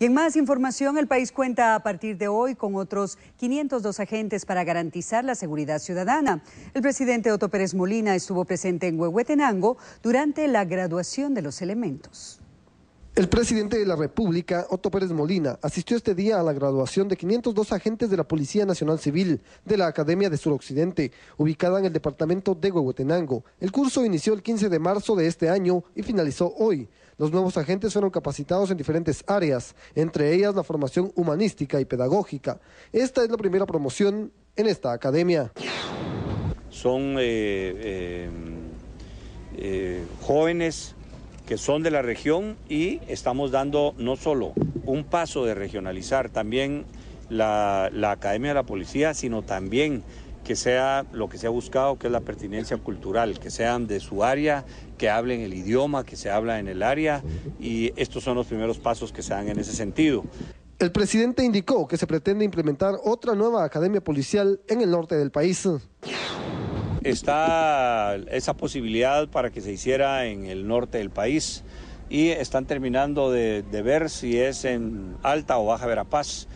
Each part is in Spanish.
Y en más información, el país cuenta a partir de hoy con otros 502 agentes para garantizar la seguridad ciudadana. El presidente Otto Pérez Molina estuvo presente en Huehuetenango durante la graduación de los elementos. El presidente de la República, Otto Pérez Molina, asistió este día a la graduación de 502 agentes de la Policía Nacional Civil de la Academia de Suroccidente, ubicada en el departamento de Huehuetenango. El curso inició el 15 de marzo de este año y finalizó hoy. Los nuevos agentes fueron capacitados en diferentes áreas, entre ellas la formación humanística y pedagógica. Esta es la primera promoción en esta academia. Son eh, eh, eh, jóvenes que son de la región y estamos dando no solo un paso de regionalizar también la, la Academia de la Policía, sino también que sea lo que se ha buscado, que es la pertinencia cultural, que sean de su área, que hablen el idioma que se habla en el área y estos son los primeros pasos que se dan en ese sentido. El presidente indicó que se pretende implementar otra nueva academia policial en el norte del país. Está esa posibilidad para que se hiciera en el norte del país y están terminando de, ver si es en Alta o Baja Verapaz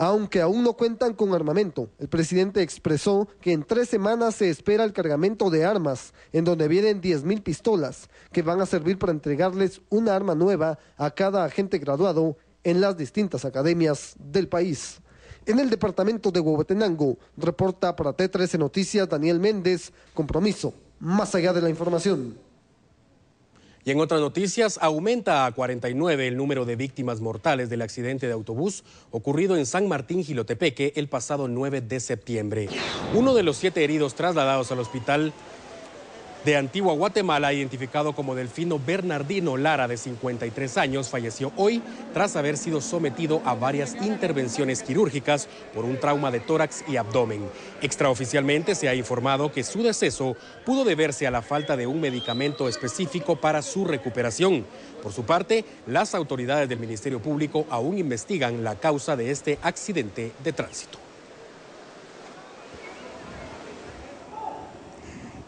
aunque aún no cuentan con armamento. El presidente expresó que en tres semanas se espera el cargamento de armas, en donde vienen mil pistolas, que van a servir para entregarles una arma nueva a cada agente graduado en las distintas academias del país. En el departamento de Huehuetenango, reporta para T13 Noticias Daniel Méndez, compromiso, más allá de la información. Y en otras noticias, aumenta a 49 el número de víctimas mortales del accidente de autobús ocurrido en San Martín Gilotepeque el pasado 9 de septiembre. Uno de los siete heridos trasladados al hospital de Antigua Guatemala, identificado como Delfino Bernardino Lara, de 53 años, falleció hoy tras haber sido sometido a varias intervenciones quirúrgicas por un trauma de tórax y abdomen. Extraoficialmente se ha informado que su deceso pudo deberse a la falta de un medicamento específico para su recuperación. Por su parte, las autoridades del Ministerio Público aún investigan la causa de este accidente de tránsito.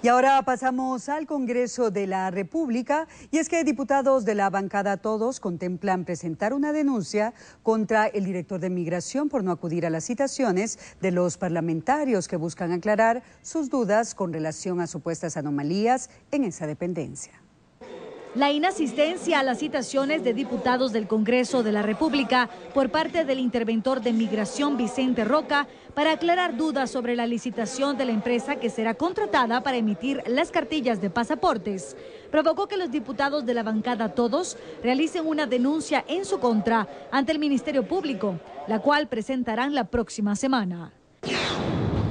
Y ahora pasamos al Congreso de la República y es que diputados de la bancada Todos contemplan presentar una denuncia contra el director de Migración por no acudir a las citaciones de los parlamentarios que buscan aclarar sus dudas con relación a supuestas anomalías en esa dependencia. La inasistencia a las citaciones de diputados del Congreso de la República por parte del interventor de Migración Vicente Roca para aclarar dudas sobre la licitación de la empresa que será contratada para emitir las cartillas de pasaportes provocó que los diputados de la bancada Todos realicen una denuncia en su contra ante el Ministerio Público, la cual presentarán la próxima semana.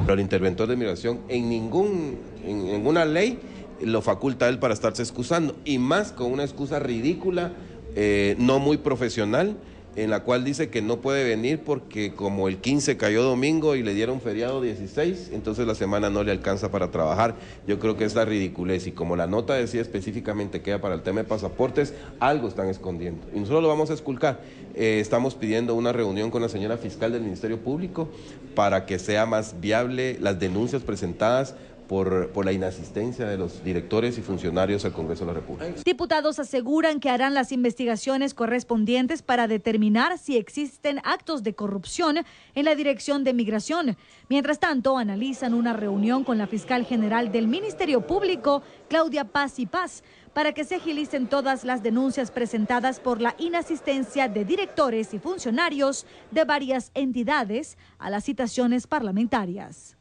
el interventor de Migración en, en ninguna ley lo faculta él para estarse excusando, y más con una excusa ridícula, eh, no muy profesional, en la cual dice que no puede venir porque como el 15 cayó domingo y le dieron feriado 16, entonces la semana no le alcanza para trabajar. Yo creo que es la ridiculez y como la nota decía específicamente que era para el tema de pasaportes, algo están escondiendo. Y nosotros lo vamos a esculcar. Eh, estamos pidiendo una reunión con la señora fiscal del Ministerio Público para que sea más viable las denuncias presentadas por, la inasistencia de los directores y funcionarios al Congreso de la República. Diputados aseguran que harán las investigaciones correspondientes para determinar si existen actos de corrupción en la Dirección de Migración. Mientras tanto, analizan una reunión con la fiscal general del Ministerio Público, Claudia Paz y Paz, para que se agilicen todas las denuncias presentadas por la inasistencia de directores y funcionarios de varias entidades a las citaciones parlamentarias.